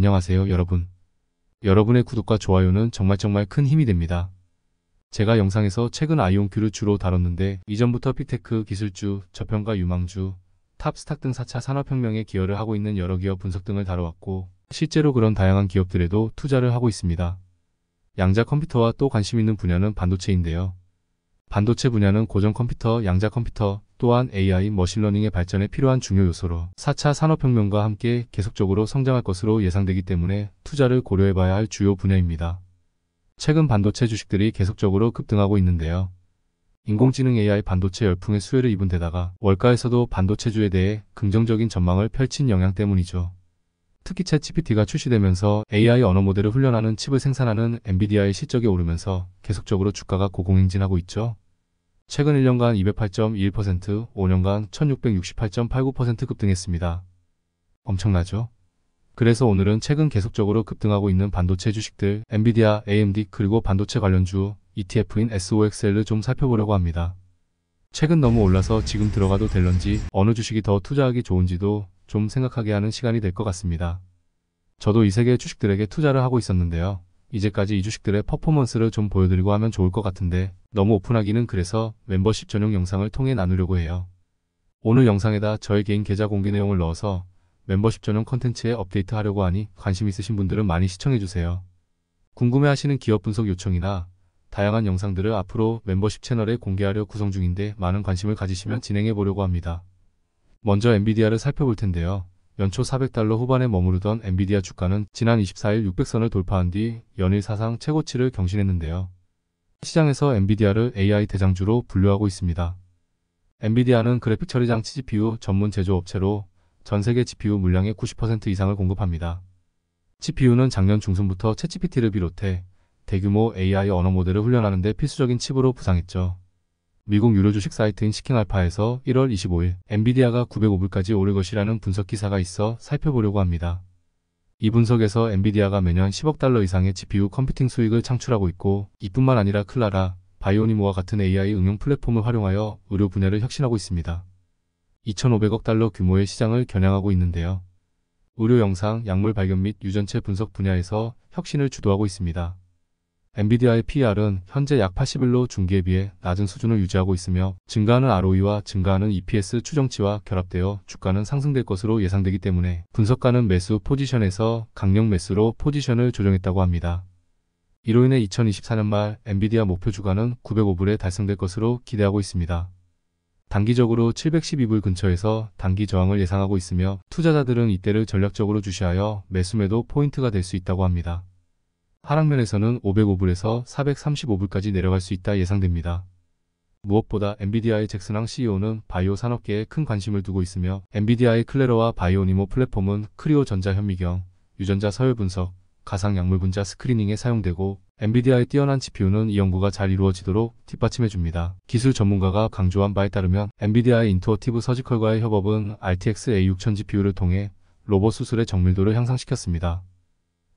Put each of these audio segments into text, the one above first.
안녕하세요 여러분. 여러분의 구독과 좋아요는 정말 정말 큰 힘이 됩니다. 제가 영상에서 최근 아이온큐를 주로 다뤘는데 이전부터 빅테크, 기술주, 저평가 유망주, 탑스탁 등 4차 산업혁명에 기여를 하고 있는 여러 기업 분석 등을 다뤄왔고 실제로 그런 다양한 기업들에도 투자를 하고 있습니다. 양자 컴퓨터와 또 관심 있는 분야는 반도체인데요. 반도체 분야는 고전 컴퓨터, 양자 컴퓨터, 또한 AI 머신러닝의 발전에 필요한 중요 요소로 4차 산업혁명과 함께 계속적으로 성장할 것으로 예상되기 때문에 투자를 고려해봐야 할 주요 분야입니다. 최근 반도체 주식들이 계속적으로 급등하고 있는데요. 인공지능 AI 반도체 열풍의 수혜를 입은 데다가 월가에서도 반도체주에 대해 긍정적인 전망을 펼친 영향 때문이죠. 특히 채 GPT가 출시되면서 AI 언어 모델을 훈련하는 칩을 생산하는 엔비디아의 실적이 오르면서 계속적으로 주가가 고공행진하고 있죠. 최근 1년간 2 0 8 1 5년간 1668.89% 급등했습니다. 엄청나죠? 그래서 오늘은 최근 계속적으로 급등하고 있는 반도체 주식들, 엔비디아, AMD 그리고 반도체 관련주 ETF인 SOXL을 좀 살펴보려고 합니다. 최근 너무 올라서 지금 들어가도 될런지 어느 주식이 더 투자하기 좋은지도 좀 생각하게 하는 시간이 될 것 같습니다. 저도 이 세계 주식들에게 투자를 하고 있었는데요. 이제까지 이주식들의 퍼포먼스를 좀 보여드리고 하면 좋을 것 같은데 너무 오픈하기는 그래서 멤버십 전용 영상을 통해 나누려고 해요. 오늘 영상에다 저의 개인 계좌 공개 내용을 넣어서 멤버십 전용 컨텐츠에 업데이트 하려고 하니 관심 있으신 분들은 많이 시청해주세요. 궁금해하시는 기업 분석 요청이나 다양한 영상들을 앞으로 멤버십 채널에 공개하려 구성 중인데 많은 관심을 가지시면 진행해보려고 합니다. 먼저 엔비디아를 살펴볼 텐데요. 연초 400달러 후반에 머무르던 엔비디아 주가는 지난 24일 600선을 돌파한 뒤 연일 사상 최고치를 경신했는데요. 시장에서 엔비디아를 AI 대장주로 분류하고 있습니다. 엔비디아는 그래픽 처리 장치 GPU 전문 제조업체로 전 세계 GPU 물량의 90% 이상을 공급합니다. GPU는 작년 중순부터 채 g p t 를 비롯해 대규모 AI 언어 모델을 훈련하는 데 필수적인 칩으로 부상했죠. 미국 유료주식 사이트인 시킹알파에서 1월 25일 엔비디아가 905불까지 오를 것이라는 분석 기사가 있어 살펴보려고 합니다. 이 분석에서 엔비디아가 매년 10억 달러 이상의 GPU 컴퓨팅 수익을 창출하고 있고 이뿐만 아니라 클라라, 바이오니모와 같은 AI 응용 플랫폼을 활용하여 의료 분야를 혁신하고 있습니다. 2,500억 달러 규모의 시장을 겨냥하고 있는데요. 의료 영상, 약물 발견 및 유전체 분석 분야에서 혁신을 주도하고 있습니다. 엔비디아의 p r 은 현재 약 80일로 중기에 비해 낮은 수준을 유지하고 있으며 증가하는 ROE와 증가하는 EPS 추정치와 결합되어 주가는 상승될 것으로 예상되기 때문에 분석가는 매수 포지션에서 강력 매수로 포지션을 조정했다고 합니다. 이로 인해 2024년 말 엔비디아 목표 주가는 905불에 달성될 것으로 기대하고 있습니다. 단기적으로 712불 근처에서 단기 저항을 예상하고 있으며 투자자들은 이때를 전략적으로 주시하여 매수매도 포인트가 될 수 있다고 합니다. 하락면에서는 505불에서 435불까지 내려갈 수 있다 예상됩니다. 무엇보다 엔비디아의 잭슨항 CEO는 바이오 산업계에 큰 관심을 두고 있으며 엔비디아의 클레러와 바이오니모 플랫폼은 크리오 전자 현미경, 유전자 서열 분석, 가상 약물 분자 스크리닝에 사용되고 엔비디아의 뛰어난 GPU는 이 연구가 잘 이루어지도록 뒷받침해줍니다. 기술 전문가가 강조한 바에 따르면 엔비디아의 인투어티브 서지컬과의 협업은 RTX A6000 GPU를 통해 로봇 수술의 정밀도를 향상시켰습니다.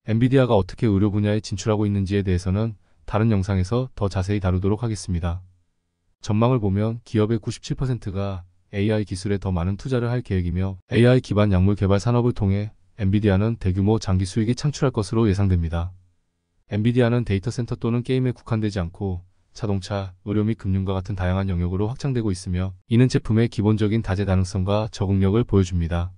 엔비디아가 어떻게 의료 분야에 진출하고 있는지에 대해서는 다른 영상에서 더 자세히 다루도록 하겠습니다. 전망을 보면 기업의 97%가 AI 기술에 더 많은 투자를 할 계획이며 AI 기반 약물 개발 산업을 통해 엔비디아는 대규모 장기 수익이 창출할 것으로 예상됩니다. 엔비디아는 데이터 센터 또는 게임에 국한되지 않고 자동차, 의료 및 금융과 같은 다양한 영역으로 확장되고 있으며 이는 제품의 기본적인 다재 다능성과 적응력을 보여줍니다.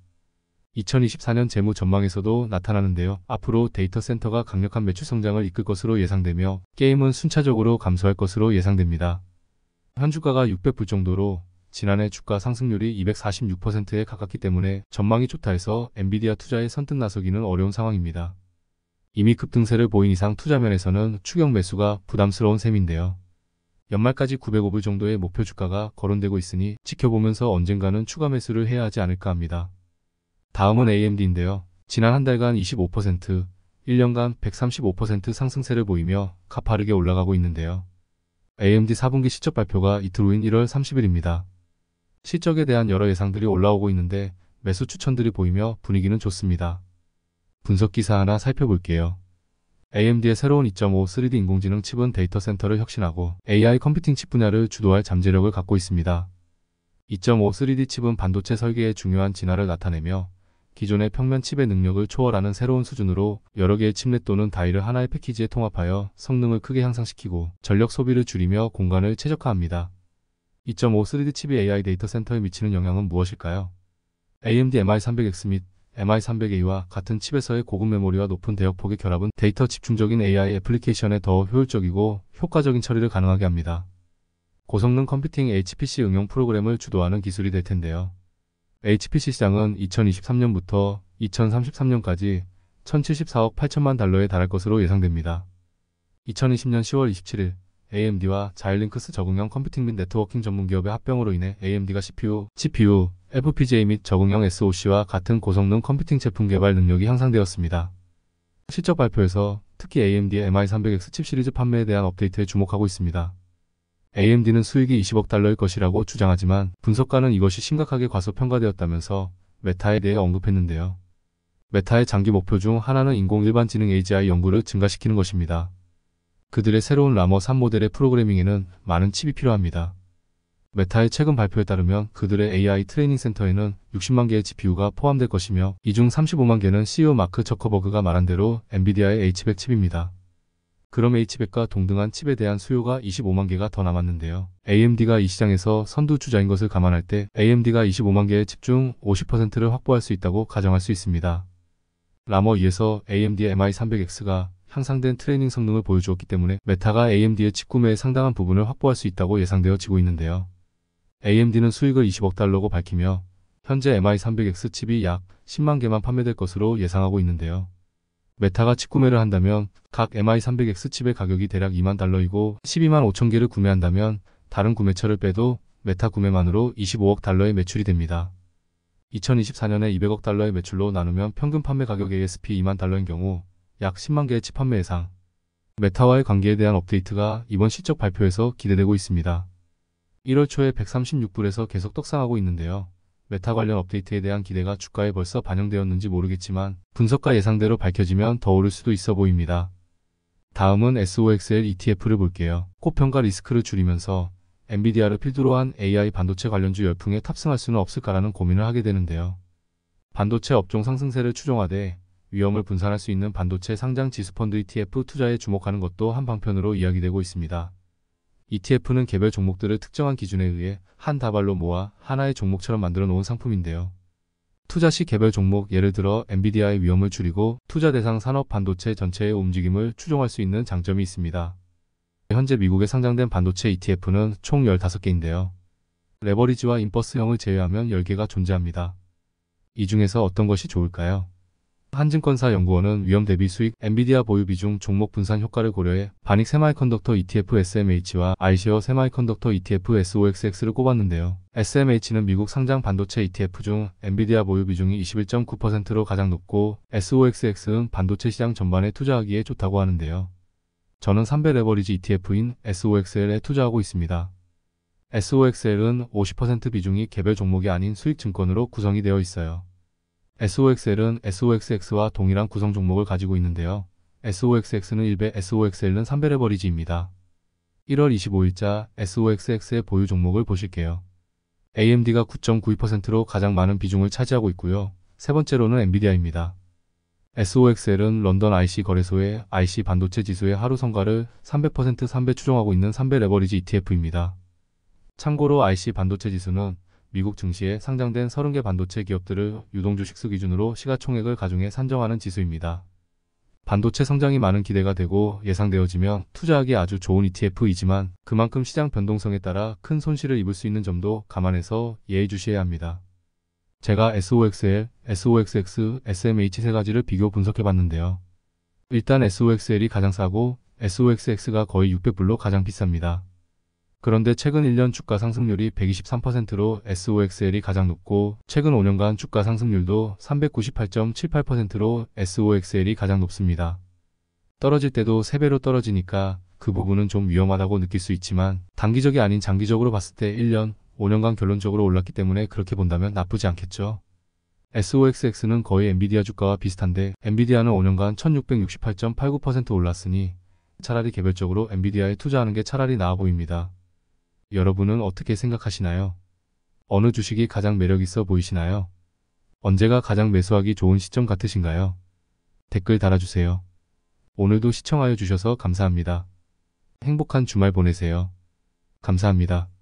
2024년 재무 전망에서도 나타나는데요. 앞으로 데이터 센터가 강력한 매출 성장을 이끌 것으로 예상되며 게임은 순차적으로 감소할 것으로 예상됩니다. 현 주가가 600불 정도로 지난해 주가 상승률이 246%에 가깝기 때문에 전망이 좋다 해서 엔비디아 투자에 선뜻 나서기는 어려운 상황입니다. 이미 급등세를 보인 이상 투자면에서는 추격 매수가 부담스러운 셈인데요. 연말까지 905불 정도의 목표 주가가 거론되고 있으니 지켜보면서 언젠가는 추가 매수를 해야 하지 않을까 합니다. 다음은 AMD인데요. 지난 한 달간 25%, 1년간 135% 상승세를 보이며 가파르게 올라가고 있는데요. AMD 4분기 실적 발표가 이틀 후인 1월 30일입니다. 실적에 대한 여러 예상들이 올라오고 있는데 매수 추천들이 보이며 분위기는 좋습니다. 분석 기사 하나 살펴볼게요. AMD의 새로운 2.5 3D 인공지능 칩은 데이터 센터를 혁신하고 AI 컴퓨팅 칩 분야를 주도할 잠재력을 갖고 있습니다. 2.5 3D 칩은 반도체 설계에 중요한 진화를 나타내며 기존의 평면 칩의 능력을 초월하는 새로운 수준으로 여러 개의 칩렛 또는 다이를 하나의 패키지에 통합하여 성능을 크게 향상시키고 전력 소비를 줄이며 공간을 최적화합니다. 2.5 3D 칩이 AI 데이터 센터에 미치는 영향은 무엇일까요? AMD MI300X 및 MI300A와 같은 칩에서의 고급 메모리와 높은 대역폭의 결합은 데이터 집중적인 AI 애플리케이션에 더 효율적이고 효과적인 처리를 가능하게 합니다. 고성능 컴퓨팅 HPC 응용 프로그램을 주도하는 기술이 될 텐데요. HPC 시장은 2023년부터 2033년까지 1074억 8천만 달러에 달할 것으로 예상됩니다. 2020년 10월 27일 AMD와 자일링크스 적응형 컴퓨팅 및 네트워킹 전문 기업의 합병으로 인해 AMD가 CPU, GPU, FPGA 및 적응형 SoC와 같은 고성능 컴퓨팅 제품 개발 능력이 향상되었습니다. 실적 발표에서 특히 AMD의 MI300X 칩 시리즈 판매에 대한 업데이트에 주목하고 있습니다. AMD는 수익이 20억 달러일 것이라고 주장하지만 분석가는 이것이 심각하게 과소평가되었다면서 메타에 대해 언급했는데요. 메타의 장기 목표 중 하나는 인공 일반지능 AGI 연구를 증가시키는 것입니다. 그들의 새로운 라머 3 모델의 프로그래밍에는 많은 칩이 필요합니다. 메타의 최근 발표에 따르면 그들의 AI 트레이닝 센터에는 60만 개의 GPU가 포함될 것이며 이 중 35만 개는 CEO 마크 저커버그가 말한 대로 엔비디아의 H100 칩입니다. 그럼 H백과 동등한 칩에 대한 수요가 25만 개가 더 남았는데요. AMD가 이 시장에서 선두주자인 것을 감안할 때 AMD가 25만 개의 칩 중 50%를 확보할 수 있다고 가정할 수 있습니다. 라머 2에서 AMD MI300X가 향상된 트레이닝 성능을 보여주었기 때문에 메타가 AMD의 칩 구매에 상당한 부분을 확보할 수 있다고 예상되어지고 있는데요. AMD는 수익을 20억 달러고 밝히며 현재 MI300X 칩이 약 10만 개만 판매될 것으로 예상하고 있는데요. 메타가 칩 구매를 한다면 각 MI300X 칩의 가격이 대략 2만 달러이고 12만 5천 개를 구매한다면 다른 구매처를 빼도 메타 구매만으로 25억 달러의 매출이 됩니다. 2024년에 200억 달러의 매출로 나누면 평균 판매 가격 ASP 2만 달러인 경우 약 10만 개의 칩 판매 예상. 메타와의 관계에 대한 업데이트가 이번 실적 발표에서 기대되고 있습니다. 1월 초에 136불에서 계속 떡상하고 있는데요. 메타 관련 업데이트에 대한 기대가 주가에 벌써 반영되었는지 모르겠지만 분석가 예상대로 밝혀지면 더 오를 수도 있어 보입니다. 다음은 SOXL ETF를 볼게요. 코평가 리스크를 줄이면서 엔비디아를 필두로 한 AI 반도체 관련주 열풍에 탑승할 수는 없을까라는 고민을 하게 되는데요. 반도체 업종 상승세를 추종하되 위험을 분산할 수 있는 반도체 상장 지수펀드 ETF 투자에 주목하는 것도 한 방편으로 이야기되고 있습니다. ETF는 개별 종목들을 특정한 기준에 의해 한 다발로 모아 하나의 종목처럼 만들어 놓은 상품인데요. 투자 시 개별 종목 예를 들어 엔비디아의 위험을 줄이고 투자 대상 산업 반도체 전체의 움직임을 추종할 수 있는 장점이 있습니다. 현재 미국에 상장된 반도체 ETF는 총 15개인데요. 레버리지와 인버스형을 제외하면 10개가 존재합니다. 이 중에서 어떤 것이 좋을까요? 한증권사 연구원은 위험 대비 수익, 엔비디아 보유 비중 종목 분산 효과를 고려해 반익 세마이컨덕터 ETF SMH와 아이셰어 세마이컨덕터 ETF SOXX를 꼽았는데요. SMH는 미국 상장 반도체 ETF 중 엔비디아 보유 비중이 21.9%로 가장 높고 SOXX는 반도체 시장 전반에 투자하기에 좋다고 하는데요. 저는 3배 레버리지 ETF인 SOXL에 투자하고 있습니다. SOXL은 50% 비중이 개별 종목이 아닌 수익 증권으로 구성이 되어 있어요. SOXL은 SOXX와 동일한 구성 종목을 가지고 있는데요. SOXX는 1배, SOXL은 3배 레버리지입니다. 1월 25일자 SOXX의 보유 종목을 보실게요. AMD가 9.92%로 가장 많은 비중을 차지하고 있고요. 세 번째로는 엔비디아입니다. SOXL은 런던 IC 거래소의 IC 반도체 지수의 하루 성과를 300% 3배 추종하고 있는 3배 레버리지 ETF입니다. 참고로 IC 반도체 지수는 미국 증시에 상장된 30개 반도체 기업들을 유동주식수 기준으로 시가총액을 가중해 산정하는 지수입니다. 반도체 성장이 많은 기대가 되고 예상되어지면 투자하기 아주 좋은 ETF이지만 그만큼 시장 변동성에 따라 큰 손실을 입을 수 있는 점도 감안해서 예의주시해야 합니다. 제가 SOXL, SOXX, SMH 세 가지를 비교 분석해 봤는데요. 일단 SOXL이 가장 싸고 SOXX가 거의 600불로 가장 비쌉니다. 그런데 최근 1년 주가 상승률이 123%로 SOXL이 가장 높고 최근 5년간 주가 상승률도 398.78%로 SOXL이 가장 높습니다. 떨어질 때도 3배로 떨어지니까 그 부분은 좀 위험하다고 느낄 수 있지만 단기적이 아닌 장기적으로 봤을 때 1년, 5년간 결론적으로 올랐기 때문에 그렇게 본다면 나쁘지 않겠죠. SOXX는 거의 엔비디아 주가와 비슷한데 엔비디아는 5년간 1668.89% 올랐으니 차라리 개별적으로 엔비디아에 투자하는 게 차라리 나아 보입니다. 여러분은 어떻게 생각하시나요? 어느 주식이 가장 매력있어 보이시나요? 언제가 가장 매수하기 좋은 시점 같으신가요? 댓글 달아주세요. 오늘도 시청하여 주셔서 감사합니다. 행복한 주말 보내세요. 감사합니다.